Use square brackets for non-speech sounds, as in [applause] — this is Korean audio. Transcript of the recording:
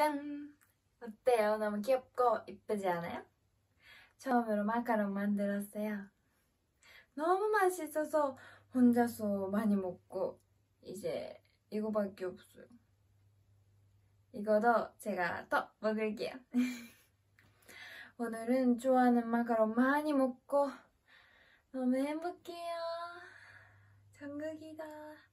짠! 어때요? 너무 귀엽고 이쁘지 않아요? 처음으로 마카롱 만들었어요. 너무 맛있어서 혼자서 많이 먹고 이제 이거밖에 없어요. 이거도 제가 또 먹을게요. [laughs] 오늘은 좋아하는 마카롱 많이 먹고 너무 행복해요. 정극이다